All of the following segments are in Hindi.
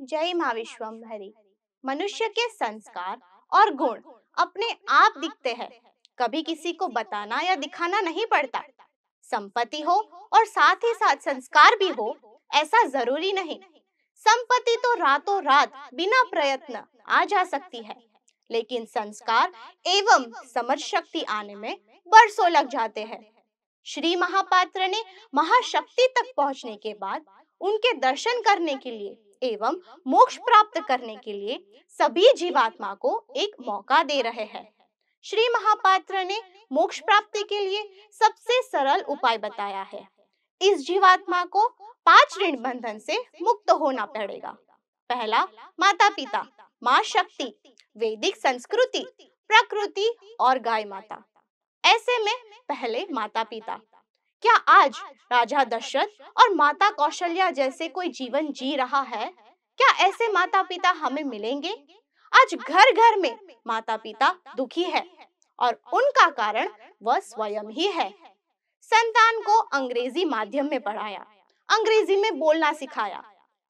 जय माँ मनुष्य के संस्कार और गुण अपने आप दिखते हैं कभी किसी को बताना या दिखाना नहीं पड़ता संपत्ति हो और साथ ही साथ संस्कार भी हो ऐसा जरूरी नहीं संपत्ति तो रातों रात बिना प्रयत्न आ जा सकती है लेकिन संस्कार एवं समझ शक्ति आने में बरसों लग जाते हैं श्री महापात्र ने महाशक्ति तक पहुंचने के बाद उनके दर्शन करने के लिए एवं मोक्ष प्राप्त करने के लिए सभी जीवात्मा को एक मौका दे रहे हैं श्री महापात्र ने मोक्ष प्राप्ति के लिए सबसे सरल उपाय बताया है इस जीवात्मा को पांच ऋण बंधन से मुक्त होना पड़ेगा पहला माता पिता माँ शक्ति वैदिक संस्कृति प्रकृति और गाय माता ऐसे में पहले माता पिता क्या आज राजा दशरथ और माता कौशल्या जैसे कोई जीवन जी रहा है क्या ऐसे माता पिता हमें मिलेंगे आज घर घर में माता पिता दुखी है और उनका कारण वह स्वयं ही है संतान को अंग्रेजी माध्यम में पढ़ाया अंग्रेजी में बोलना सिखाया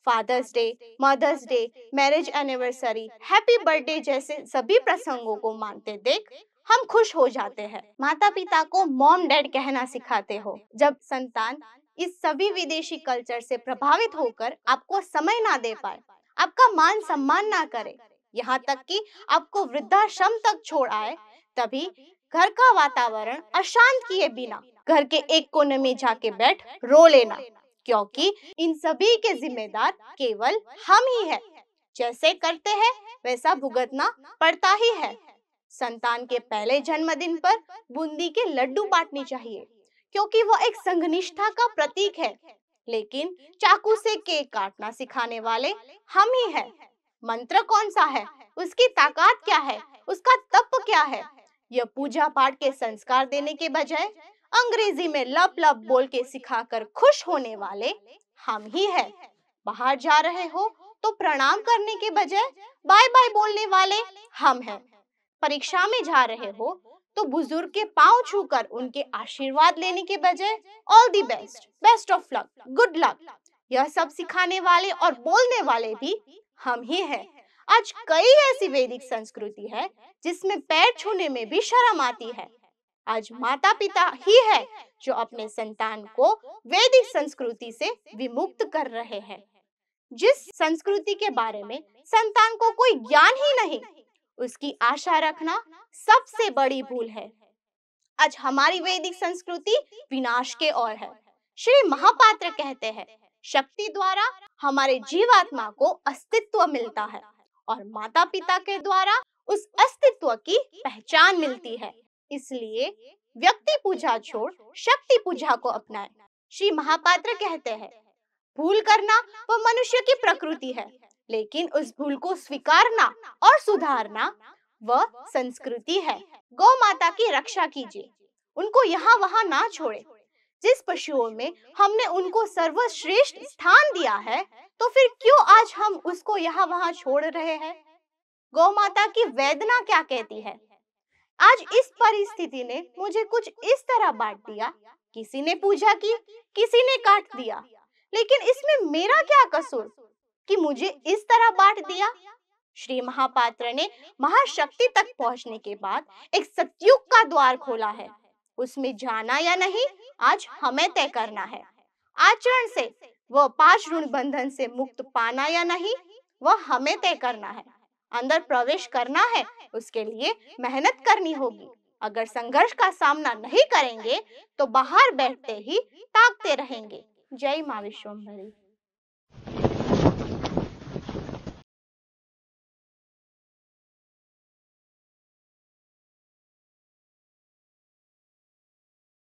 father's day mother's day marriage anniversary happy birthday जैसे सभी प्रसंगों को मानते देख हम खुश हो जाते हैं माता पिता को मॉम डैड कहना सिखाते हो जब संतान इस सभी विदेशी कल्चर से प्रभावित होकर आपको समय ना दे पाए आपका मान सम्मान ना करे यहाँ तक कि आपको वृद्धाश्रम तक छोड़ आए तभी घर का वातावरण अशांत किए बिना घर के एक कोने में जाके बैठ रो लेना क्योंकि इन सभी के जिम्मेदार केवल हम ही है जैसे करते हैं वैसा भुगतना पड़ता ही है संतान के पहले जन्मदिन पर बूंदी के लड्डू बांटने चाहिए क्योंकि वह एक संघनिष्ठा का प्रतीक है लेकिन चाकू से केक काटना सिखाने वाले हम ही हैं। मंत्र कौन सा है उसकी ताकत क्या है उसका तप क्या है यह पूजा पाठ के संस्कार देने के बजाय अंग्रेजी में लप लप बोल के सिखा कर खुश होने वाले हम ही है बाहर जा रहे हो तो प्रणाम करने के बजाय बाय बाय बोलने वाले हम हैं। परीक्षा में जा रहे हो तो बुजुर्ग के पांव छूकर उनके आशीर्वाद लेने के बजाय all the best best of luck good luck यह सब सिखाने वाले और बोलने वाले भी हम ही हैं। आज कई ऐसी वैदिक संस्कृति है जिसमें पैर छूने में भी शर्म आती है आज माता पिता ही है जो अपने संतान को वैदिक संस्कृति से विमुक्त कर रहे हैं जिस संस्कृति के बारे में संतान को कोई ज्ञान ही नहीं उसकी आशा रखना सबसे बड़ी भूल है आज हमारी वैदिक संस्कृति विनाश के ओर है श्री महापात्र कहते हैं शक्ति द्वारा हमारे जीवात्मा को अस्तित्व मिलता है और माता पिता के द्वारा उस अस्तित्व की पहचान मिलती है इसलिए व्यक्ति पूजा छोड़ शक्ति पूजा को अपनाएं। श्री महापात्र कहते हैं भूल करना वो मनुष्य की प्रकृति है लेकिन उस भूल को स्वीकारना और सुधारना वह संस्कृति है गौ माता की रक्षा कीजिए उनको यहाँ वहाँ ना छोड़े जिस पशुओं में हमने उनको सर्वश्रेष्ठ स्थान दिया है तो फिर क्यों आज हम उसको यहाँ वहाँ छोड़ रहे हैं गौ माता की वेदना क्या कहती है आज इस परिस्थिति ने मुझे कुछ इस तरह बांट दिया किसी ने पूजा की किसी ने काट दिया लेकिन इसमें मेरा क्या कसूर कि मुझे इस तरह बांट दिया श्री महापात्र ने महाशक्ति तक पहुंचने के बाद एक सतयुग का द्वार खोला है उसमें जाना या नहीं आज हमें तय करना है आचरण से वह पांच ऋण बंधन से मुक्त पाना या नहीं वह हमें तय करना है अंदर प्रवेश करना है उसके लिए मेहनत करनी होगी अगर संघर्ष का सामना नहीं करेंगे तो बाहर बैठते ही ताकते रहेंगे जय माँ विश्वम्भरी